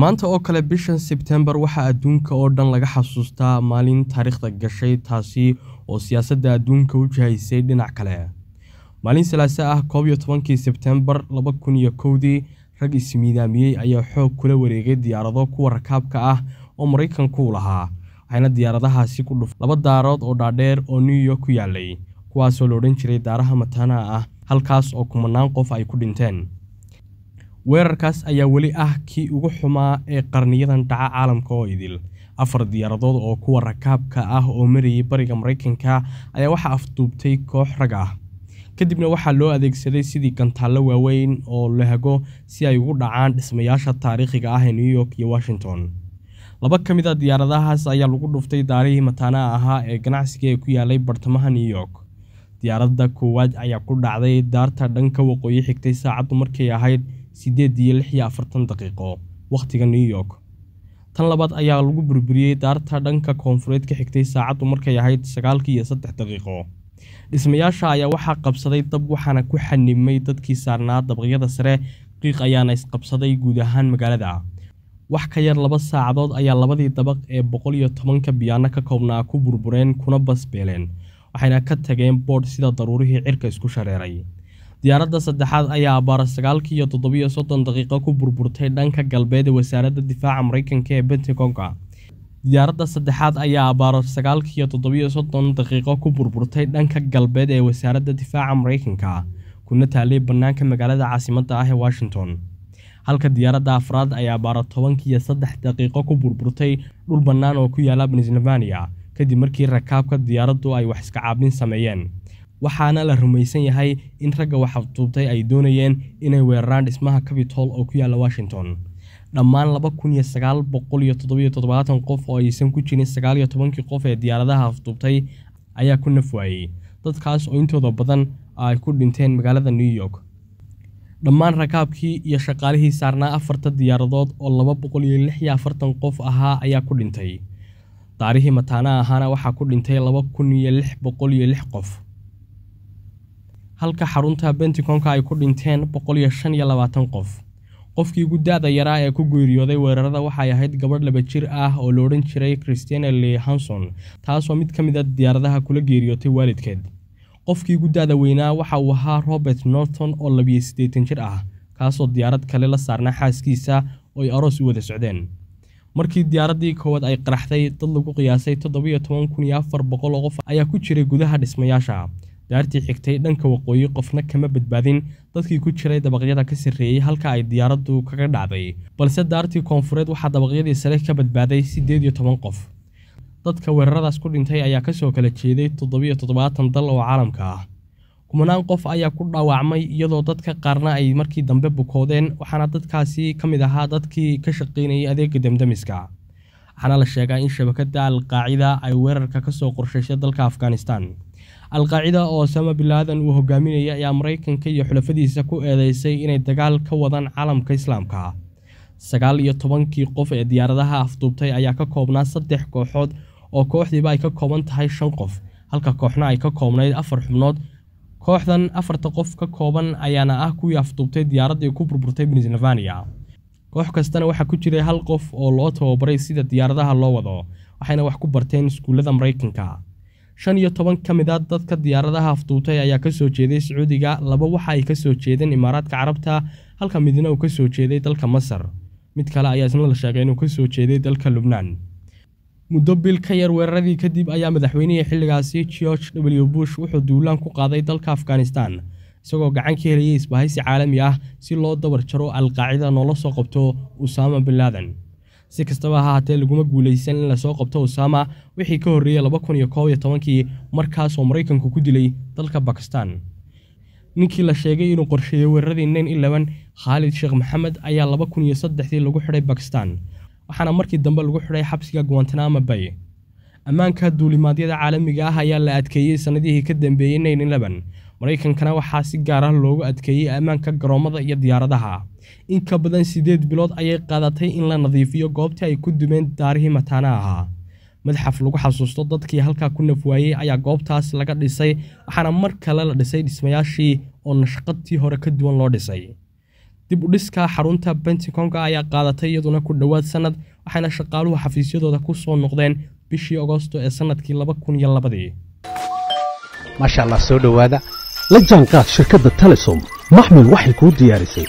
maanta oo kale bishan sebtembar waxaa adduunka oo dhan laga xasuustaa maalin taariikhda gashay taasi oo siyaasadda adduunka u jihaysay dhinac kale maalin salaase ah koob iyo tobankii sebtembar laba kun iyo kowdii rag ismiidaamiyey ayaa xoog kula wareegay diyaarado kuwa rakaabka ah oo maraykanku u lahaa waxayna diyaaradahaasi ku dhufa laba daarood oo dhaadheer oo new york ku yaalay kuwaasoo la odhan jiray daaraha mataanaha ah halkaas oo kumanaan qof ay ku dhinteen weerarkaas ayaa weli ah kii ugu xumaa ee qarniyadan dhaca caalamka oo idil afar diyaaradood oo kuwa rakaabka ah oo marayay bariga maraykanka ayaa waxaa afduubtay koox rag ah kadibna waxaa loo adeegsaday sidii gantaallo waaweyn oo lahago si ay ugu dhacaan dhismayaasha taariikhiga ah ee new york iyo washington laba ka mid a ah diyaaradahaas ayaa lagu dhuftay daarihii mataanaha ahaa ee ganacsiga ee ku yaalay bartamaha new york diyaaradda koowaad ayaa ku dhacday daarta dhanka waqooyi xigtay saacaddu markay ahayd sideed iyo lix iyo afartan daqiiqo wakhtiga new york tan labaad ayaa lagu burburiyey daarta dhanka koonfureed ka xigtay saacaddu markay ahayd sagaalkii iyo saddex daqiiqo dhismayaasha ayaa waxaa qabsaday dab waxaana ku xanimay dadkii saarnaa dabaqyada sare qiiq ayaana isqabsaday guud ahaan magaalada wax ka yar laba saacadood ayaa labadii dabaq ee boqol iyo tobanka biyaano ka koobnaa ku burbureen kuna basbeeleen waxayna ka tageen boodh sida daruurihii cirka isku shareeray diyaaradda saddexaad ayaa abbaara sagaalkii iyo toddobiyo soddon daqiiqo ku burburtay dhanka galbeed ee wasaaradda difaaca mareykanka ee bentikonka diyaaradda saddexaad ayaa abaaro sagaalkii iyo toddobiyo soddon daqiiqo ku burburtay dhanka galbeed ee wasaaradda difaaca mareykanka kuna taalay bannaanka magaalada caasimadda ah ee washington halka diyaaradda afraad ayaa abbaaro tobankiiyo saddex daqiiqo ku burburtay dhul bannaan oo ku yaala bensylvania kadib markii rakaabka diyaaraddu ay wax iska caabin sameeyeen waxaana la rumaysan yahay in ragga waxabtuubtay ay doonayeen inay weeraraan dhismaha capitol oo ku yaalla washington dhammaan laba kun iyo sagaal boqol iyo toddobiyo toddobaatan qof oo aysan ku jirin sagaal iyo tobankii qof ee diyaaradaha afduubtay ayaa ku naf waayey dadkaas oo intooda badan ay ku dhinteen magaalada new york dhammaan rakaabkii iyo shaqaalihii saarnaa afarta diyaaradood oo laba boqol iyo lix iyo afartan qof ahaa ayaa ku dhintay taarihii mataana ahaana waxaa ku dhintay laba kun iyo lix boqol iyo lix qof halka xarunta benticonka ay ku dhinteen boqoliyo shan labaatan qof qofkii gudaada yaraa ee ku geeriyooday weerarada waxay ahayd gabadh laba jir ah oo la jiray christiana le hanson taasoo mid ka mid a ah diyaaradaha kula geeriyootay waalidkeed qofkii gudaada weynaa waxa uu ahaa robert norton oo labiyo siddeetan jir ah kaasoo diyaarad kale la saarnaa xaaskiisa oo aroos u wada socdeen markii diyaaraddii koowaad ay qaraxday dad lagu qiyaasay toddobiyo toban kun iyo afar boqol oo qof ayaa ku jiray gudaha dhismayaasha daartii xigtay dhanka waqooyi qofna kama badbaadin dadkii ku jiray dabaqyada ka sarreeyey halka ay diyaaraddu kaga dhacday balse daartii koonfureed waxaa dabaqyadii sare ka badbaaday sideed iyo toban qof dadka weeraradaas ku dhintay ayaa kasoo kala jeeday toddobiyo toddobaatan dal oo caalamka ah kumanaan qof ayaa ku dhaawacmay iyadoo dadka qaarna ay markii dambe bukoodeen waxaana dadkaasi ka mid ahaa dadkii ka shaqaynayay adeega demdemiska waxaana la sheegaa in shabakada alqaacida ay weerarka kasoo qorshaysay dalka afghanistan alqaacida oo osama bilaadan uu hogaaminayay ayaa maraykanka iyo xulafadiisa ku eedeysay inay dagaal ka wadaan caalamka islaamka sagaal iyo tobankii qof ee diyaaradaha afduubtay ayaa ka koobnaa saddex kooxood oo kooxdiiba ay ka kooban tahay shan qof halka kooxna ay ka koobnayd afar xubnood kooxdan afarta qof ka kooban ayaana ah kuwii afduubtay diyaaraddii ku burburtay pensilvania koox kastana waxaa ku jiray hal qof oo loo tababaray sida diyaaradaha loo wado waxayna wax ku barteen iskuullada maraykanka shan iyo toban ka mid a ah dadka diyaaradaha afduutay ayaa kasoo jeeday sacuudiga laba waxa ay kasoo jeedeen imaaraadka carabta halka midna uu kasoo jeeday dalka masar mid kale ayaa isna la sheegay inuu kasoo jeeday dalka lubnaan muddo bil ka yar weeraradii kadib ayaa madaxweynihii xilligaasi george w bush wuxuu duulaan ku qaaday dalka afghanistan isagoo gacan ka helayay isbahaysi caalami ah si loo dabar jaro alqaacida noola soo qabto usaama bin laadan si kastaba ha haatee laguma guulaysan in lasoo qabto usama wixii ka horreeyey laba kun iyo koob iyo tobankii markaasoo maraykanku ku dilay dalka bakistan ninkii la sheegay inuu qorsheeyey weeraradii nain eleban khaalid sheekh maxamed ayaa laba kun iyo saddexdii lagu xidhay bakistan waxaana markii dambe lagu xidhay xabsiga guantanama bay ammaanka duulimaadyada caalamiga ah ayaa la adkeeyey sannadihii ka dambeeyey nain eleban maraykankana waxaa si gaar ah loogu adkeeyey ammaanka garoomada iyo diyaaradaha in ka badan sideed bilood ayay qaadatay in la nadiifiyo goobtii ay ku dumeen daarihii mataana ahaa madxaf lagu xasuusto dadkii halkaa ku nafwaayey ayaa goobtaas laga dhisay waxaana mar kale la dhisay dhismayaashii oo nashqadtii hore ka duwan loo dhisay dib udhiskaa xarunta bentikonga ayaa qaadatay iyaduna ku dhowaad sannad waxayna shaqaaluhu xafiisyadooda ku soo noqdeen bishii agosto ee sannadkii laba kun iyo labadii maasha allah soo dhowaada la jaanqaad shirkadda telesom maxmil waxay kuu diyaarisay